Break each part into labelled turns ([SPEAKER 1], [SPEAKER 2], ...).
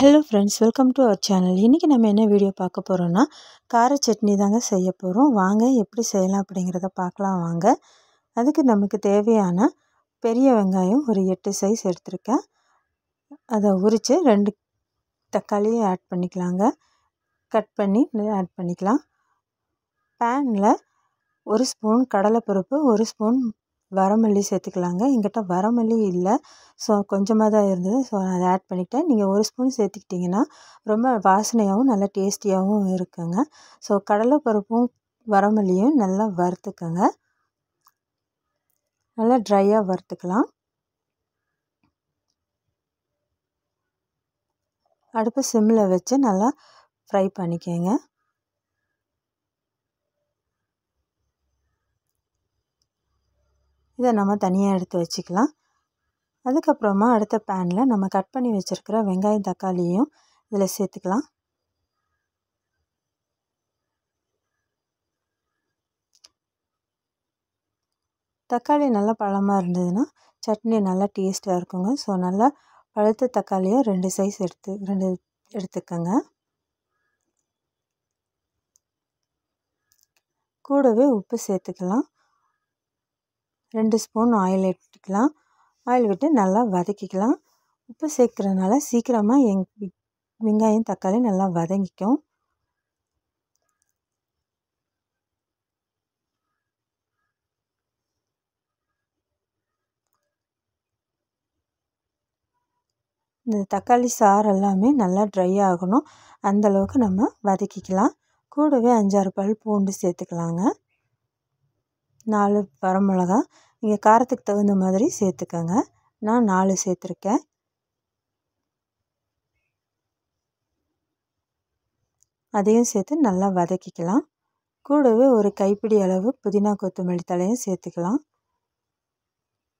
[SPEAKER 1] hello friends welcome to our channel இன்றைக்கி நம்ம என்ன வீடியோ பார்க்க போகிறோன்னா கார சட்னி தாங்க செய்ய போகிறோம் வாங்க எப்படி செய்யலாம் அப்படிங்கிறத பார்க்கலாம் வாங்க அதுக்கு நமக்கு தேவையான பெரிய வெங்காயம் ஒரு எட்டு சைஸ் எடுத்திருக்கேன் அதை உரித்து ரெண்டு தக்காளியும் ஆட் பண்ணிக்கலாங்க கட் பண்ணி ஆட் பண்ணிக்கலாம் பேனில் ஒரு ஸ்பூன் கடலைப்பருப்பு ஒரு ஸ்பூன் வரமல்லி சேர்த்துக்கலாங்க எங்கிட்ட வரமல்லி இல்லை ஸோ கொஞ்சமாக தான் இருந்தது ஸோ அதை ஆட் பண்ணிக்கிட்டேன் நீங்கள் ஒரு ஸ்பூன் சேர்த்துக்கிட்டிங்கன்னா ரொம்ப வாசனையாகவும் நல்லா டேஸ்டியாகவும் இருக்குங்க ஸோ கடலைப்பருப்பும் வரமல்லியும் நல்லா வறுத்துக்கோங்க நல்லா ட்ரையாக வறுத்துக்கலாம் அடுப்பு சிம்மில் வச்சு நல்லா ஃப்ரை பண்ணிக்கோங்க இதை நம்ம தனியாக எடுத்து வச்சுக்கலாம் அதுக்கப்புறமா அடுத்த பேனில் நம்ம கட் பண்ணி வச்சுருக்கிற வெங்காயம் தக்காளியும் இதில் சேர்த்துக்கலாம் தக்காளி நல்லா பழமாக இருந்ததுன்னா சட்னி நல்லா டேஸ்ட்டாக இருக்குங்க ஸோ நல்லா பழுத்த தக்காளியும் ரெண்டு சைஸ் எடுத்து ரெண்டு எடுத்துக்கோங்க கூடவே உப்பு சேர்த்துக்கலாம் ரெண்டு ஸ்பூன் ஆயில் எடுத்துக்கலாம் ஆயில் விட்டு நல்லா வதக்கிக்கலாம் உப்பு சேர்க்குறதுனால சீக்கிரமாக எங் வெங்காயம் தக்காளி நல்லா வதங்கிக்கும் இந்த தக்காளி சாறு எல்லாமே நல்லா ட்ரை ஆகணும் அந்தளவுக்கு நம்ம வதக்கிக்கலாம் கூடவே அஞ்சாறு பல் பூண்டு சேர்த்துக்கலாங்க நாலு வரமிளகா நீங்கள் காரத்துக்கு தகுந்த மாதிரி சேர்த்துக்கோங்க நான் நாலு சேர்த்துருக்கேன் அதையும் சேர்த்து நல்லா வதக்கிக்கலாம் கூடவே ஒரு கைப்பிடி அளவு புதினா கொத்தமல்லி தலையும் சேர்த்துக்கலாம்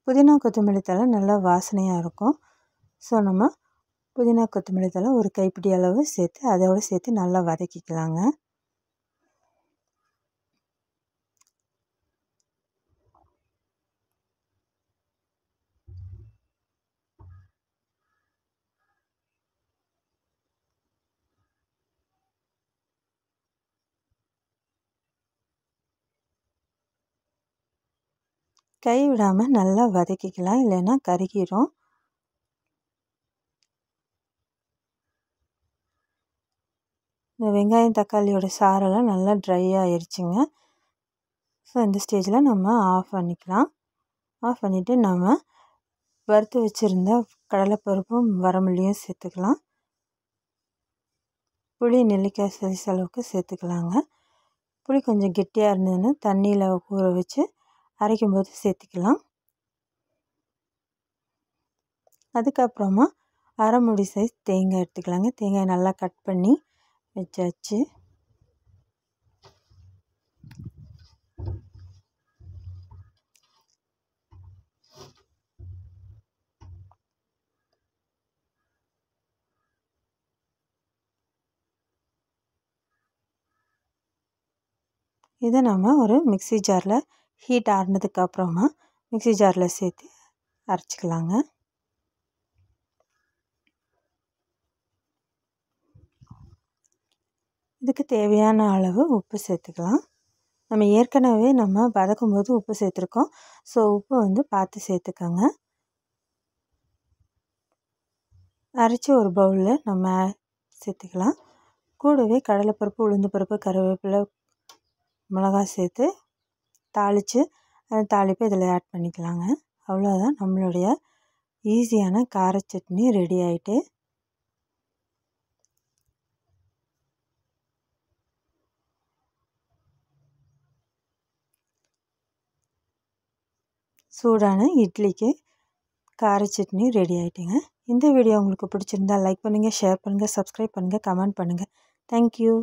[SPEAKER 1] புதினா கொத்தமல்லி தலை நல்லா வாசனையாக இருக்கும் ஸோ நம்ம புதினா கொத்தமல்லி தலை ஒரு கைப்பிடி அளவு சேர்த்து அதோடு சேர்த்து நல்லா வதக்கிக்கலாங்க கை விடாமல் நல்லா வதக்கிக்கலாம் இல்லைன்னா கருகிரும் இந்த வெங்காயம் தக்காளியோட சாரெல்லாம் நல்லா ட்ரை ஆயிடுச்சுங்க ஸோ இந்த ஸ்டேஜில் நம்ம ஆஃப் பண்ணிக்கலாம் ஆஃப் பண்ணிவிட்டு நம்ம வறுத்து வச்சுருந்த கடலைப்பருப்பும் வரமல்லியும் சேர்த்துக்கலாம் புளி நெல்லிக்காய் சரி செலவுக்கு சேர்த்துக்கலாங்க புளி கொஞ்சம் கெட்டியாக இருந்ததுன்னா தண்ணியில் ஊற வச்சு அரைக்கும் போது சேர்த்துக்கலாம் அதுக்கப்புறமா அரை முடி சைஸ் தேங்காய் எடுத்துக்கலாங்க தேங்காய் நல்லா கட் பண்ணி வச்சாச்சு இதை நம்ம ஒரு மிக்சி ஜாரில் ஹீட் அப்புறமா மிக்சி ஜாரில் சேர்த்து அரைச்சிக்கலாங்க இதுக்கு தேவையான அளவு உப்பு சேர்த்துக்கலாம் நம்ம ஏற்கனவே நம்ம வதக்கும் போது உப்பு சேர்த்துருக்கோம் ஸோ உப்பு வந்து பார்த்து சேர்த்துக்கோங்க அரைச்சி ஒரு பவுலில் நம்ம சேர்த்துக்கலாம் கூடவே கடலைப்பருப்பு உளுந்து பருப்பு கருவேப்பிலை மிளகாய் சேர்த்து தாளித்து தாளிப்பு இதில் ஆட் பண்ணிக்கலாங்க அவ்வளோதான் நம்மளுடைய ஈஸியான கார சட்னி ரெடி ஆகிட்டு சூடான இட்லிக்கு கார சட்னி ரெடி ஆகிட்டுங்க இந்த வீடியோ உங்களுக்கு பிடிச்சிருந்தால் லைக் பண்ணுங்கள் ஷேர் பண்ணுங்கள் சப்ஸ்கிரைப் பண்ணுங்கள் கமெண்ட் பண்ணுங்கள் தேங்க்யூ